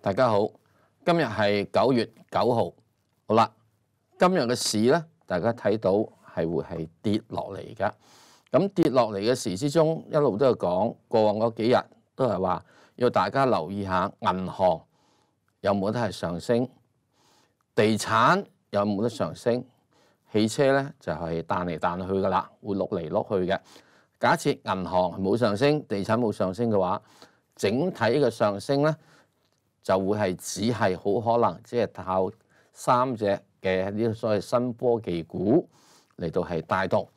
大家好，今日係九月九號，好啦。今日嘅市咧，大家睇到係會係跌落嚟噶。咁跌落嚟嘅时之中，一路都有講過往嗰幾日都係話要大家留意下銀行有冇得係上升，地產有冇得上升，汽車咧就係彈嚟彈去噶啦，會碌嚟碌去嘅。假設銀行冇上升，地產冇上升嘅話，整體呢個上升咧。就會係只係好可能，即係靠三隻嘅啲所謂新科技股嚟到係帶動。